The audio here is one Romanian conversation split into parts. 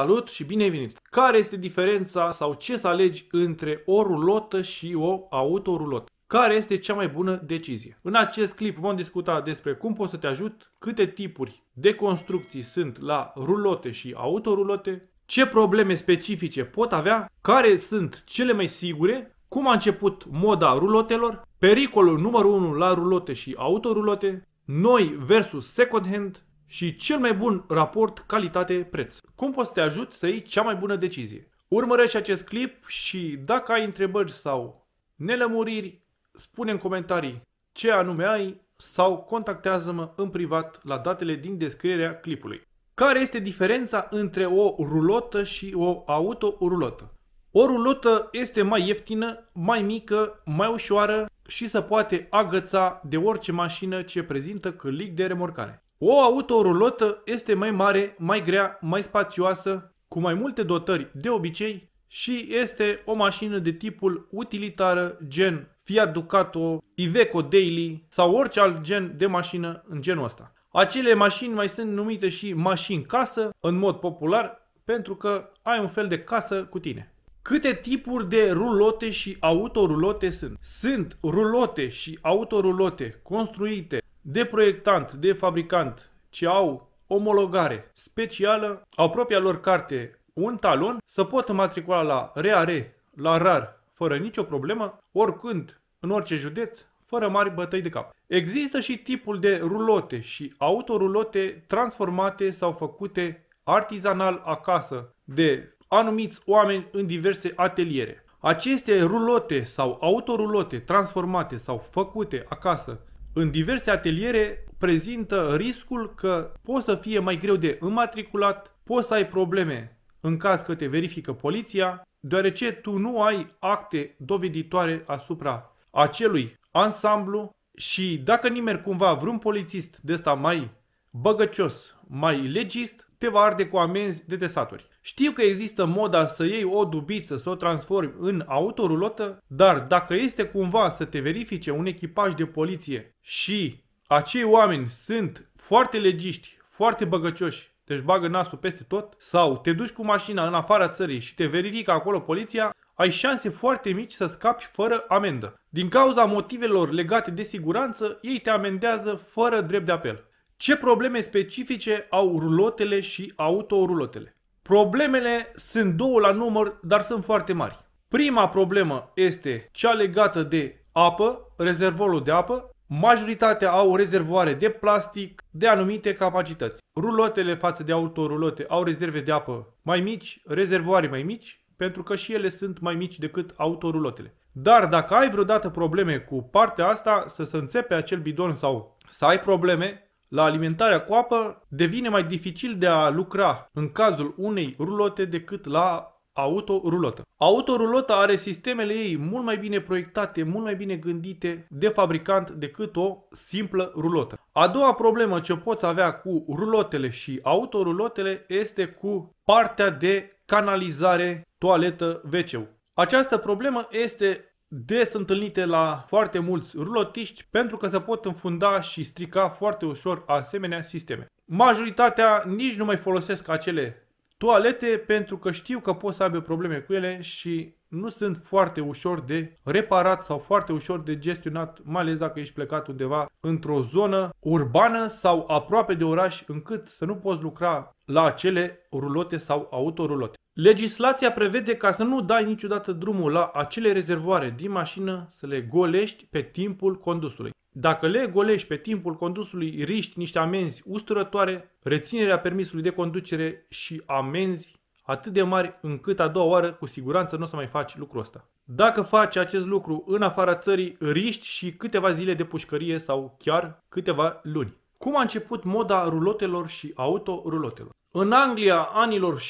Salut și bine ai venit! Care este diferența sau ce să alegi între o rulotă și o autorulotă? Care este cea mai bună decizie? În acest clip vom discuta despre cum poți să te ajut, câte tipuri de construcții sunt la rulote și autorulote, ce probleme specifice pot avea, care sunt cele mai sigure, cum a început moda rulotelor, pericolul numărul 1 la rulote și autorulote, noi versus second hand, și cel mai bun raport calitate-preț. Cum poți să te ajut să iei cea mai bună decizie? Urmărește acest clip și dacă ai întrebări sau nelămuriri, spune în comentarii ce anume ai sau contactează-mă în privat la datele din descrierea clipului. Care este diferența între o rulotă și o autorulotă? O rulotă este mai ieftină, mai mică, mai ușoară și se poate agăța de orice mașină ce prezintă câlic de remorcare. O autorulotă este mai mare, mai grea, mai spațioasă, cu mai multe dotări de obicei și este o mașină de tipul utilitară gen Fiat Ducato, Iveco Daily sau orice alt gen de mașină în genul ăsta. Acele mașini mai sunt numite și mașini casă, în mod popular, pentru că ai un fel de casă cu tine. Câte tipuri de rulote și autorulote sunt? Sunt rulote și autorulote construite de proiectant, de fabricant, ce au omologare specială, au propria lor carte, un talon, să pot matricula la RAR, la RAR, fără nicio problemă, oricând, în orice județ, fără mari bătăi de cap. Există și tipul de rulote și autorulote transformate sau făcute artizanal acasă de anumiți oameni în diverse ateliere. Aceste rulote sau autorulote transformate sau făcute acasă în diverse ateliere prezintă riscul că poți să fie mai greu de înmatriculat, poți să ai probleme în caz că te verifică poliția, deoarece tu nu ai acte doveditoare asupra acelui ansamblu și dacă nimeni cumva vreun polițist de ăsta mai băgăcios, mai legist, te va arde cu amenzi de desaturi. Știu că există moda să iei o dubiță, să o transformi în autorulotă, dar dacă este cumva să te verifice un echipaj de poliție și acei oameni sunt foarte legiști, foarte băgăcioși, deci bagă nasul peste tot, sau te duci cu mașina în afara țării și te verifică acolo poliția, ai șanse foarte mici să scapi fără amendă. Din cauza motivelor legate de siguranță, ei te amendează fără drept de apel. Ce probleme specifice au rulotele și autorulotele? Problemele sunt două la număr, dar sunt foarte mari. Prima problemă este cea legată de apă, rezervorul de apă. Majoritatea au rezervoare de plastic de anumite capacități. Rulotele față de autorulote au rezerve de apă mai mici, rezervoare mai mici, pentru că și ele sunt mai mici decât autorulotele. Dar dacă ai vreodată probleme cu partea asta, să se înțepe acel bidon sau să ai probleme, la alimentarea cu apă devine mai dificil de a lucra în cazul unei rulote decât la autorulotă. Autorulota are sistemele ei mult mai bine proiectate, mult mai bine gândite de fabricant decât o simplă rulotă. A doua problemă ce poți avea cu rulotele și autorulotele este cu partea de canalizare, toaletă, wc -ul. Această problemă este des întâlnite la foarte mulți rulotiști pentru că se pot înfunda și strica foarte ușor asemenea sisteme. Majoritatea nici nu mai folosesc acele toalete pentru că știu că pot să aibă probleme cu ele și nu sunt foarte ușor de reparat sau foarte ușor de gestionat, mai ales dacă ești plecat undeva într-o zonă urbană sau aproape de oraș, încât să nu poți lucra la acele rulote sau autorulote. Legislația prevede ca să nu dai niciodată drumul la acele rezervoare din mașină să le golești pe timpul condusului. Dacă le golești pe timpul condusului, riști niște amenzi usturătoare, reținerea permisului de conducere și amenzi atât de mari încât a doua oară cu siguranță nu o să mai faci lucrul ăsta. Dacă faci acest lucru în afara țării, riști și câteva zile de pușcărie sau chiar câteva luni. Cum a început moda rulotelor și autorulotelor? În Anglia anilor 60-70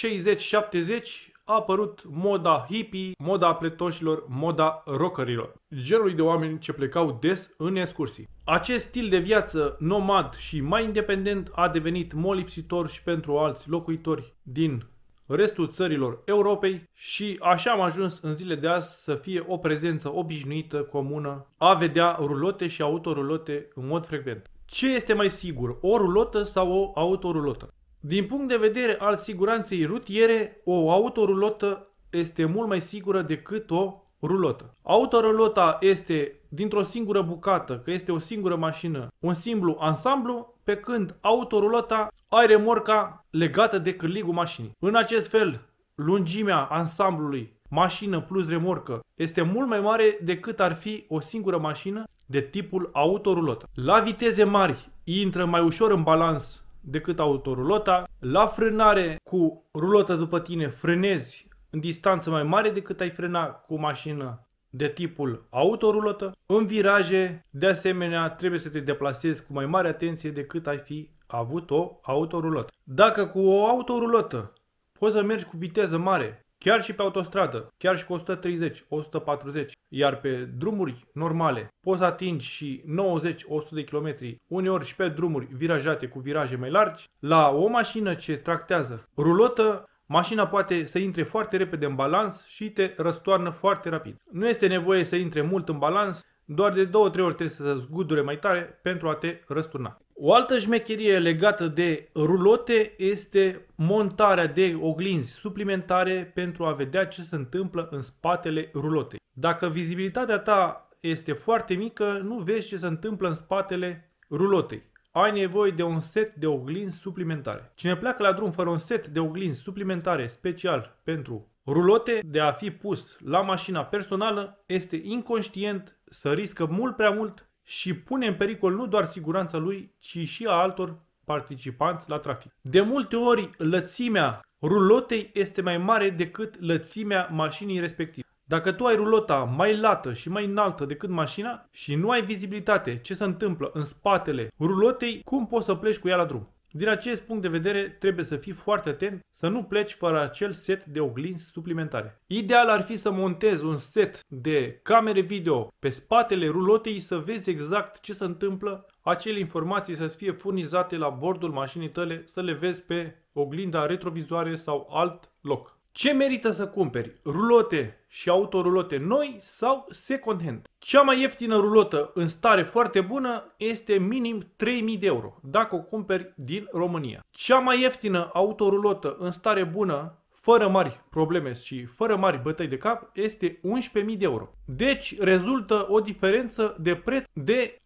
a apărut moda hippie, moda pletoșilor, moda rockerilor, genului de oameni ce plecau des în excursii. Acest stil de viață nomad și mai independent a devenit molipsitor și pentru alți locuitori din restul țărilor Europei și așa am ajuns în zile de azi să fie o prezență obișnuită, comună, a vedea rulote și autorulote în mod frecvent. Ce este mai sigur, o rulotă sau o autorulotă? Din punct de vedere al siguranței rutiere, o autorulotă este mult mai sigură decât o rulotă. Autorulota este dintr-o singură bucată, că este o singură mașină, un simplu ansamblu, pe când autorulota are remorca legată de cârligul mașinii. În acest fel, lungimea ansamblului mașină plus remorcă este mult mai mare decât ar fi o singură mașină de tipul autorulotă. La viteze mari intră mai ușor în balans decât autorulota. La frânare cu rulotă după tine frânezi în distanță mai mare decât ai frâna cu mașină de tipul autorulotă. În viraje, de asemenea, trebuie să te deplasezi cu mai mare atenție decât ai fi avut o autorulotă. Dacă cu o autorulotă poți să mergi cu viteză mare, chiar și pe autostradă, chiar și cu 130, 140, iar pe drumuri normale poți să atingi și 90-100 de km, uneori și pe drumuri virajate cu viraje mai largi, la o mașină ce tractează rulotă Mașina poate să intre foarte repede în balans și te răstoarnă foarte rapid. Nu este nevoie să intre mult în balans, doar de 2-3 ori trebuie să zgudure mai tare pentru a te răsturna. O altă șmecherie legată de rulote este montarea de oglinzi suplimentare pentru a vedea ce se întâmplă în spatele rulotei. Dacă vizibilitatea ta este foarte mică, nu vezi ce se întâmplă în spatele rulotei ai nevoie de un set de oglinzi suplimentare. Cine pleacă la drum fără un set de oglinzi suplimentare special pentru rulote de a fi pus la mașina personală este inconștient să riscă mult prea mult și pune în pericol nu doar siguranța lui, ci și a altor participanți la trafic. De multe ori, lățimea rulotei este mai mare decât lățimea mașinii respective. Dacă tu ai rulota mai lată și mai înaltă decât mașina și nu ai vizibilitate ce se întâmplă în spatele rulotei, cum poți să pleci cu ea la drum? Din acest punct de vedere, trebuie să fii foarte atent să nu pleci fără acel set de oglinzi suplimentare. Ideal ar fi să montezi un set de camere video pe spatele rulotei să vezi exact ce se întâmplă, acele informații să fie furnizate la bordul mașinii tale, să le vezi pe oglinda retrovizoare sau alt loc. Ce merită să cumperi? Rulote și autorulote noi sau second hand? Cea mai ieftină rulotă în stare foarte bună este minim 3000 de euro dacă o cumperi din România. Cea mai ieftină autorulotă în stare bună fără mari probleme și fără mari bătăi de cap, este 11.000 de euro. Deci rezultă o diferență de preț de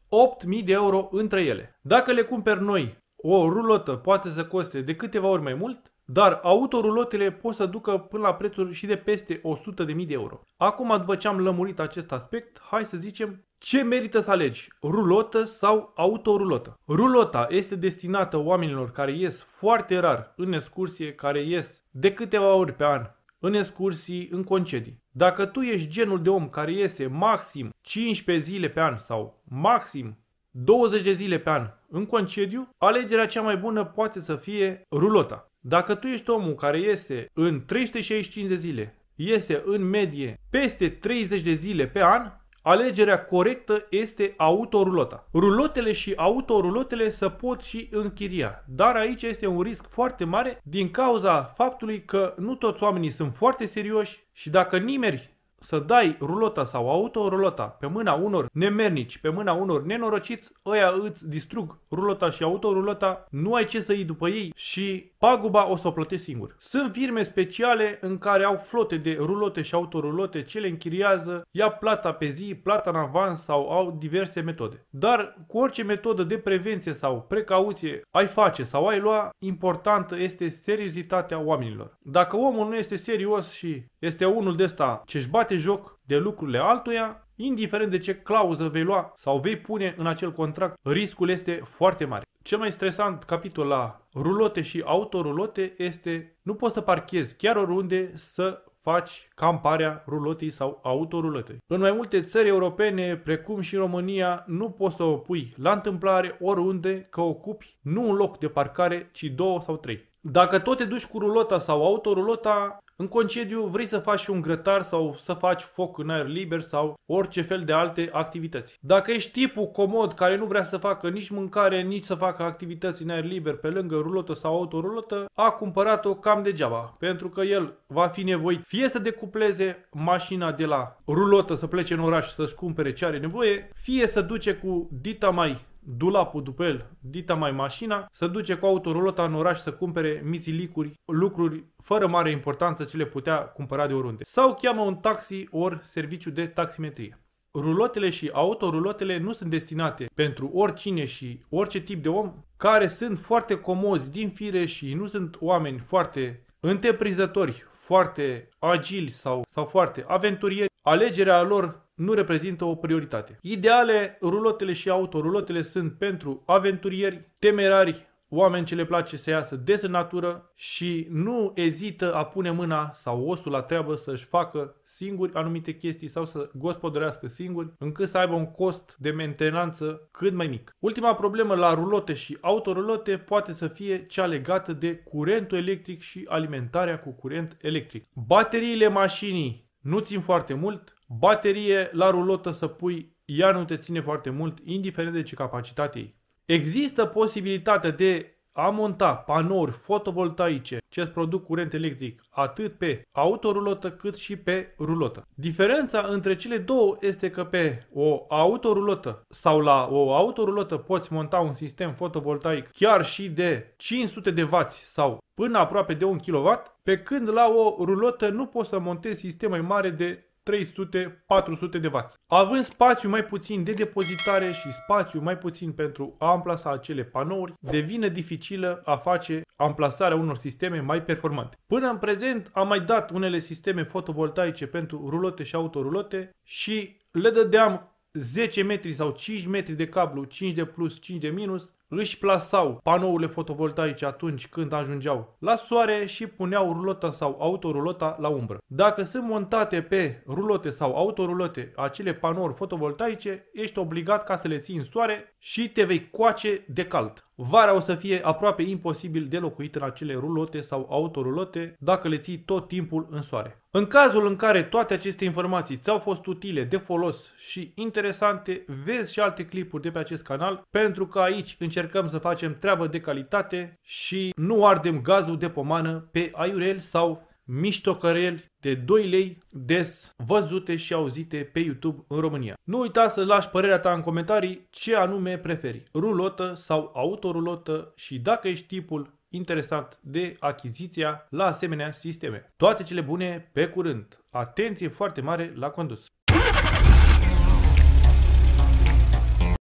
8.000 de euro între ele. Dacă le cumperi noi, o rulotă poate să coste de câteva ori mai mult, dar autorulotele pot să ducă până la prețuri și de peste 100.000 de euro. Acum, după ce am lămurit acest aspect, hai să zicem ce merită să alegi, rulotă sau autorulotă? Rulota este destinată oamenilor care ies foarte rar în excursie, care ies de câteva ori pe an în excursii, în concedii. Dacă tu ești genul de om care iese maxim 15 zile pe an sau maxim 20 de zile pe an în concediu, alegerea cea mai bună poate să fie rulota. Dacă tu ești omul care este în 365 de zile, este în medie peste 30 de zile pe an, alegerea corectă este autorulota. Rulotele și autorulotele se pot și închiria, dar aici este un risc foarte mare din cauza faptului că nu toți oamenii sunt foarte serioși și dacă nimeri să dai rulota sau autorulota pe mâna unor nemernici, pe mâna unor nenorociți, ăia îți distrug rulota și autorulota, nu ai ce să iei după ei și paguba o să o plătești singur. Sunt firme speciale în care au flote de rulote și autorulote, ce le închiriază, ia plata pe zi, plata în avans sau au diverse metode. Dar cu orice metodă de prevenție sau precauție ai face sau ai lua, importantă este seriozitatea oamenilor. Dacă omul nu este serios și este unul de ăsta ce-și bate bate joc de lucrurile altuia, indiferent de ce clauză vei lua sau vei pune în acel contract, riscul este foarte mare. Cel mai stresant capitol la rulote și autorulote este nu poți să parchezi chiar oriunde să faci camparea rulotei sau autorulotei. În mai multe țări europene, precum și România, nu poți să o pui la întâmplare oriunde că ocupi nu un loc de parcare, ci două sau trei. Dacă tot te duci cu rulota sau autorulota, în concediu vrei să faci un grătar sau să faci foc în aer liber sau orice fel de alte activități. Dacă ești tipul comod care nu vrea să facă nici mâncare, nici să facă activități în aer liber pe lângă rulotă sau autorulotă, a cumpărat-o cam degeaba, pentru că el va fi nevoit fie să decupleze mașina de la rulotă să plece în oraș să-și cumpere ce are nevoie, fie să duce cu dita mai dulapul după el, dita mai mașina, să duce cu autorolota în oraș să cumpere misilicuri, lucruri fără mare importanță ce le putea cumpăra de oriunde. Sau cheamă un taxi ori serviciu de taximetrie. Rulotele și autorulotele nu sunt destinate pentru oricine și orice tip de om care sunt foarte comozi din fire și nu sunt oameni foarte întreprinzători, foarte agili sau, sau foarte aventurieri. Alegerea lor nu reprezintă o prioritate. Ideale, rulotele și autorulotele sunt pentru aventurieri, temerari, oameni ce le place să iasă des în natură și nu ezită a pune mâna sau osul la treabă să-și facă singuri anumite chestii sau să gospodărească singuri, încât să aibă un cost de mentenanță cât mai mic. Ultima problemă la rulote și autorulote poate să fie cea legată de curentul electric și alimentarea cu curent electric. Bateriile mașinii nu țin foarte mult, Baterie la rulotă să pui, iar nu te ține foarte mult, indiferent de ce capacitate ai. Există posibilitatea de a monta panouri fotovoltaice ce îți produc curent electric atât pe autorulotă cât și pe rulotă. Diferența între cele două este că pe o autorulotă sau la o autorulotă poți monta un sistem fotovoltaic chiar și de 500 de W sau până aproape de 1 kW, pe când la o rulotă nu poți să montezi sisteme mai mare de 300-400 de W. Având spațiu mai puțin de depozitare și spațiu mai puțin pentru a amplasa acele panouri, devine dificilă a face amplasarea unor sisteme mai performante. Până în prezent am mai dat unele sisteme fotovoltaice pentru rulote și autorulote și le dădeam 10 metri sau 5 metri de cablu, 5 de plus, 5 de minus, își plasau panourile fotovoltaice atunci când ajungeau la soare și puneau rulota sau autorulota la umbră. Dacă sunt montate pe rulote sau autorulote acele panouri fotovoltaice, ești obligat ca să le ții în soare și te vei coace de cald. Vara o să fie aproape imposibil de locuit în acele rulote sau autorulote dacă le ții tot timpul în soare. În cazul în care toate aceste informații ți-au fost utile, de folos și interesante, vezi și alte clipuri de pe acest canal pentru că aici încercăm încercăm să facem treabă de calitate și nu ardem gazul de pomană pe aiurel sau miștocăreli de 2 lei des văzute și auzite pe YouTube în România. Nu uita să lași părerea ta în comentarii ce anume preferi, rulotă sau autorulotă și dacă ești tipul interesat de achiziția la asemenea sisteme. Toate cele bune pe curând! Atenție foarte mare la condus!